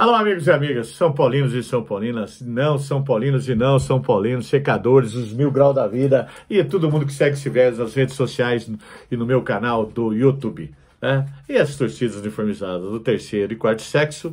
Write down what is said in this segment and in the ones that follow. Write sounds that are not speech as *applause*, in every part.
Alô, amigos e amigas, São Paulinos e São Paulinas, não São Paulinos e não São Paulinos, secadores, os mil graus da vida e é todo mundo que segue esse velho nas redes sociais e no meu canal do YouTube. Né? E as torcidas uniformizadas do terceiro e quarto sexo,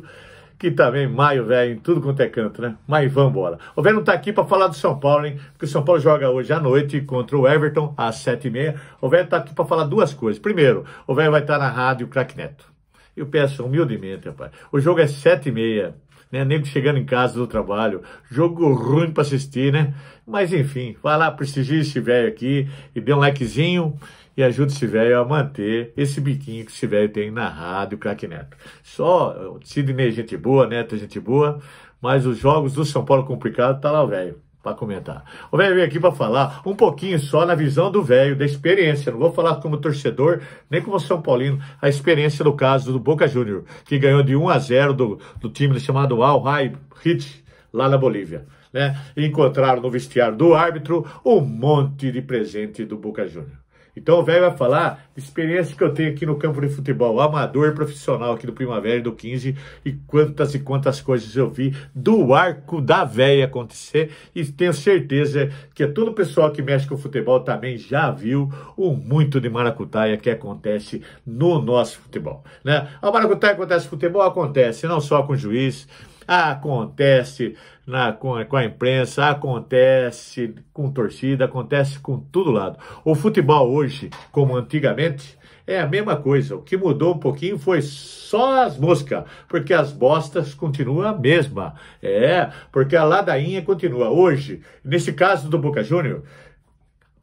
que também maio, velho, em tudo quanto é canto, né? Mas vambora. O velho não tá aqui para falar do São Paulo, hein? Porque o São Paulo joga hoje à noite contra o Everton, às sete e meia. O velho tá aqui para falar duas coisas. Primeiro, o velho vai estar tá na rádio Crack Neto. Eu peço humildemente, rapaz. O jogo é sete e meia, né? Nem chegando em casa do trabalho. Jogo ruim para assistir, né? Mas enfim, vai lá, prestigie esse velho aqui e dê um likezinho e ajude esse velho a manter esse biquinho que esse velho tem na rádio Craque Neto. Só, o Sidney, gente boa, Neto, gente boa, mas os jogos do São Paulo complicado, tá lá o velho para comentar. O velho veio aqui para falar um pouquinho só na visão do velho, da experiência. Não vou falar como torcedor, nem como São Paulino, a experiência do caso do Boca Júnior, que ganhou de 1 a 0 do, do time chamado Al Rai Hit, lá na Bolívia. Né? E encontraram no vestiário do árbitro um monte de presente do Boca Júnior. Então o velho vai falar experiência que eu tenho aqui no campo de futebol, amador profissional aqui do Primavera do 15, e quantas e quantas coisas eu vi do arco da velha acontecer, e tenho certeza que todo o pessoal que mexe com futebol também já viu o muito de maracutaia que acontece no nosso futebol, né? A maracutaia acontece no futebol, acontece não só com o juiz, Acontece na, com, a, com a imprensa, acontece com torcida, acontece com todo lado. O futebol hoje, como antigamente, é a mesma coisa. O que mudou um pouquinho foi só as moscas, porque as bostas continuam a mesma. É, porque a ladainha continua. Hoje, nesse caso do Boca Júnior,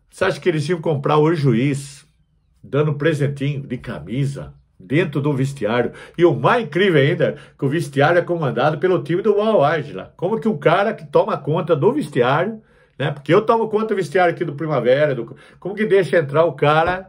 você acha que eles iam comprar o juiz, dando presentinho de camisa? dentro do vestiário. E o mais incrível ainda, que o vestiário é comandado pelo time do Al Como que o cara que toma conta do vestiário, né? Porque eu tomo conta do vestiário aqui do Primavera, do... como que deixa entrar o cara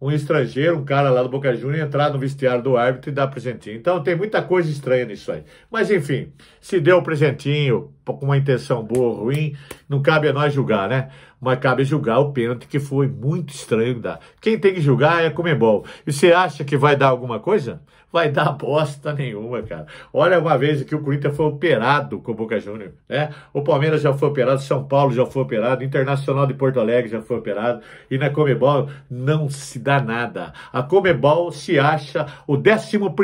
um estrangeiro, um cara lá do Boca Juniors, entrar no vestiário do árbitro e dar presentinho. Então tem muita coisa estranha nisso aí. Mas enfim, se deu o presentinho com uma intenção boa ou ruim, não cabe a nós julgar, né? Mas cabe julgar o pênalti que foi muito estranho dar. Quem tem que julgar é Comebol. E você acha que vai dar alguma coisa? Vai dar bosta nenhuma, cara. Olha uma vez que o Corinthians foi operado com o Boca Juniors, né? O Palmeiras já foi operado, São Paulo já foi operado, Internacional de Porto Alegre já foi operado. E na Comebol não se danada. A Comebol se acha o 11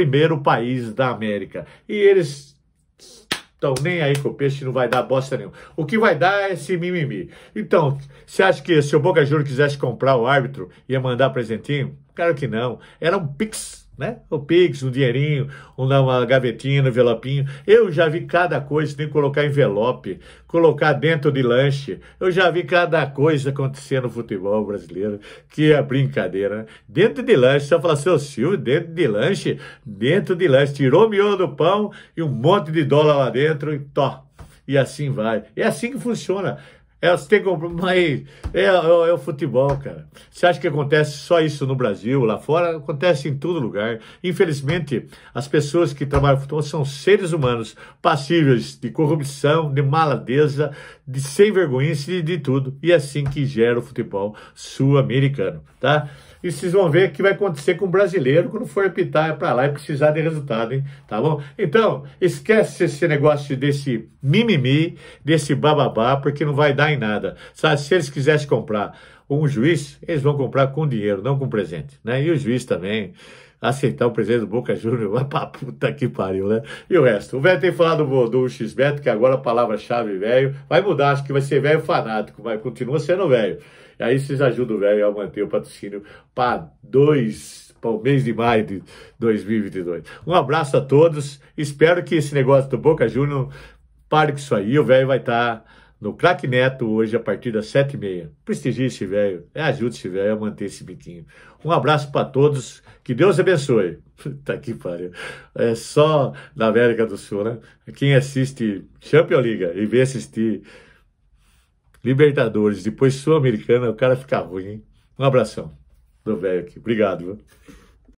país da América. E eles estão nem aí com o peixe, não vai dar bosta nenhuma. O que vai dar é esse mimimi. Então, você acha que se o Boca Júnior quisesse comprar o árbitro, ia mandar presentinho? Claro que não. Era um pix né? O Pix, um dinheirinho, uma, gavetinha, um envelopinho. Eu já vi cada coisa, tem que colocar envelope, colocar dentro de lanche. Eu já vi cada coisa acontecer no futebol brasileiro, que é brincadeira, né? Dentro de lanche, você fala seu Silvio, dentro de lanche, dentro de lanche. Tirou o miolo do pão e um monte de dólar lá dentro e tó. E assim vai. É assim que funciona. Elas têm como. mas é, é, é, é, o futebol, cara. Você acha que acontece só isso no Brasil, lá fora? Acontece em todo lugar. Infelizmente, as pessoas que trabalham futebol são seres humanos passíveis de corrupção, de maladeza, de sem vergonha e de tudo. E é assim que gera o futebol sul-americano, tá? E vocês vão ver o que vai acontecer com o brasileiro quando for apitar para lá e precisar de resultado, hein? Tá bom? Então, esquece esse negócio desse mimimi, desse bababá, porque não vai dar em nada. Sabe, se eles quisessem comprar um juiz, eles vão comprar com dinheiro, não com presente, né? E o juiz também aceitar o presidente do Boca Júnior, vai pra puta que pariu, né? E o resto? O velho tem falado do, do x beto que agora a palavra-chave velho vai mudar, acho que vai ser velho fanático, mas continua sendo velho. E aí vocês ajudam o velho a manter o patrocínio para dois para o mês de maio de 2022. Um abraço a todos. Espero que esse negócio do Boca Júnior pare com isso aí. O velho vai estar tá no Crack Neto hoje a partir das sete e meia. Prestigie esse velho, é, ajude esse velho a manter esse biquinho. Um abraço para todos, que Deus abençoe. *laughs* tá que pariu. É só na América do Sul, né? Quem assiste Champions League e vem assistir Libertadores, depois Sul-Americana, o cara fica ruim, hein? Um abração do velho aqui. Obrigado. Viu?